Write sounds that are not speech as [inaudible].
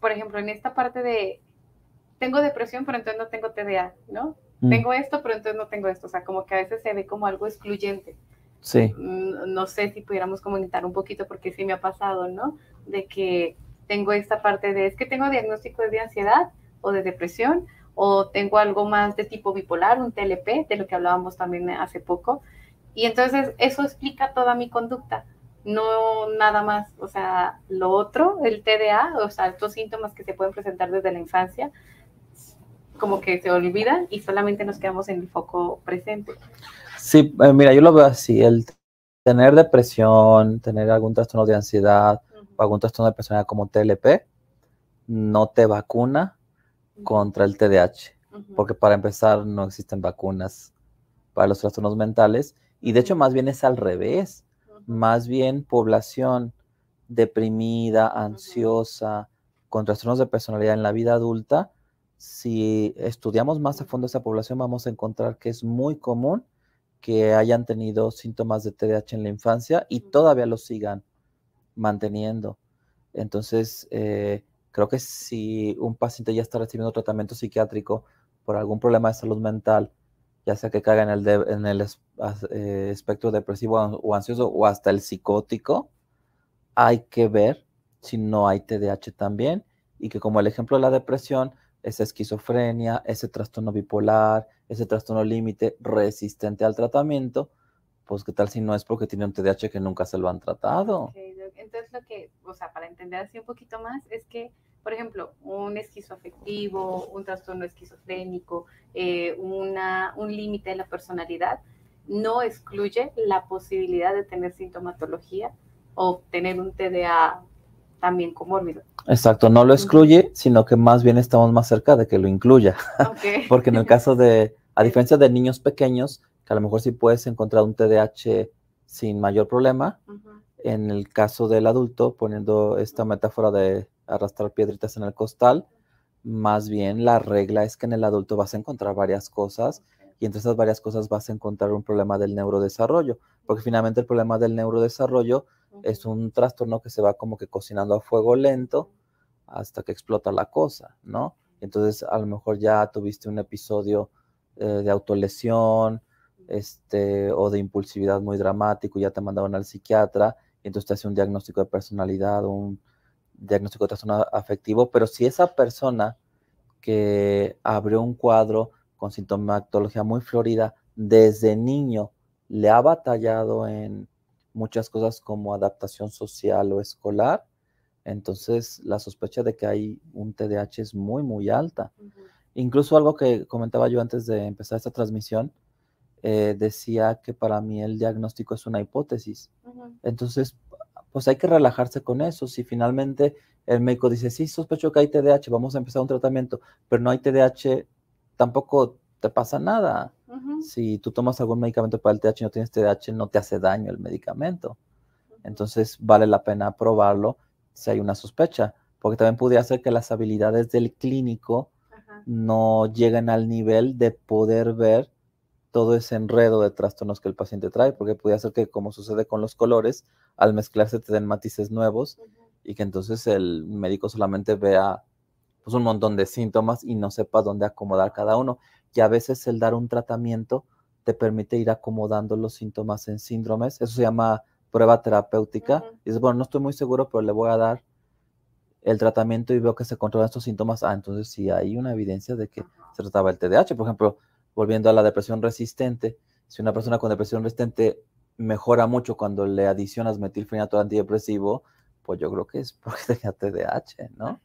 por ejemplo, en esta parte de, tengo depresión, pero entonces no tengo TDA, ¿no? Mm. Tengo esto, pero entonces no tengo esto. O sea, como que a veces se ve como algo excluyente. Sí. Mm, no sé si pudiéramos comentar un poquito, porque sí me ha pasado, ¿no? De que tengo esta parte de, es que tengo diagnóstico de ansiedad o de depresión, o tengo algo más de tipo bipolar, un TLP, de lo que hablábamos también hace poco. Y entonces eso explica toda mi conducta no nada más, o sea, lo otro, el TDA, o sea, estos síntomas que se pueden presentar desde la infancia, como que se olvidan y solamente nos quedamos en el foco presente. Sí, eh, mira, yo lo veo así, el tener depresión, tener algún trastorno de ansiedad o algún trastorno de personalidad como TLP, no te vacuna contra el TDAH, porque para empezar no existen vacunas para los trastornos mentales y de hecho más bien es al revés más bien población deprimida, ansiosa, con trastornos de personalidad en la vida adulta, si estudiamos más a fondo esa población, vamos a encontrar que es muy común que hayan tenido síntomas de TDAH en la infancia y todavía lo sigan manteniendo. Entonces, eh, creo que si un paciente ya está recibiendo tratamiento psiquiátrico por algún problema de salud mental ya sea que caiga en el, en el eh, espectro depresivo o ansioso o hasta el psicótico, hay que ver si no hay TDAH también y que como el ejemplo de la depresión, esa esquizofrenia, ese trastorno bipolar, ese trastorno límite resistente al tratamiento, pues qué tal si no es porque tiene un TDAH que nunca se lo han tratado. entonces lo que, o sea, para entender así un poquito más, es que por ejemplo, un esquizoafectivo, un trastorno esquizofrénico, eh, una, un límite de la personalidad, no excluye la posibilidad de tener sintomatología o tener un TDA también comórbido. Exacto, no lo excluye, sino que más bien estamos más cerca de que lo incluya. [laughs] Porque en el caso de, a diferencia de niños pequeños, que a lo mejor sí puedes encontrar un TDAH sin mayor problema, en el caso del adulto, poniendo esta metáfora de arrastrar piedritas en el costal. Más bien la regla es que en el adulto vas a encontrar varias cosas y entre esas varias cosas vas a encontrar un problema del neurodesarrollo, porque finalmente el problema del neurodesarrollo es un trastorno que se va como que cocinando a fuego lento hasta que explota la cosa, ¿no? Entonces a lo mejor ya tuviste un episodio eh, de autolesión este, o de impulsividad muy dramático, ya te mandaron al psiquiatra y entonces te hace un diagnóstico de personalidad, un diagnóstico de trastorno afectivo, pero si esa persona que abrió un cuadro con sintomatología muy florida desde niño le ha batallado en muchas cosas como adaptación social o escolar, entonces la sospecha de que hay un TDAH es muy, muy alta. Incluso algo que comentaba yo antes de empezar esta transmisión, eh, decía que para mí el diagnóstico es una hipótesis. Entonces, pues hay que relajarse con eso. Si finalmente el médico dice, sí, sospecho que hay TDAH, vamos a empezar un tratamiento, pero no hay TDAH, tampoco te pasa nada. Si tú tomas algún medicamento para el TDAH y no tienes TDAH, no te hace daño el medicamento. Entonces vale la pena probarlo si hay una sospecha, porque también podría ser que las habilidades del clínico no lleguen al nivel de poder ver todo ese enredo de trastornos que el paciente trae, porque puede ser que, como sucede con los colores, al mezclarse te den matices nuevos y que entonces el médico solamente vea pues, un montón de síntomas y no sepa dónde acomodar cada uno. Y a veces el dar un tratamiento te permite ir acomodando los síntomas en síndromes. Eso se llama prueba terapéutica. Dices, bueno, no estoy muy seguro, pero le voy a dar el tratamiento y veo que se controlan estos síntomas. Ah, entonces sí hay una evidencia de que se trataba el TDAH. Por ejemplo, volviendo a la depresión resistente, si una persona con depresión resistente mejora mucho cuando le adicionas metilfenidato antidepresivo, pues yo creo que es [laughs] porque tenía TDAH, ¿no?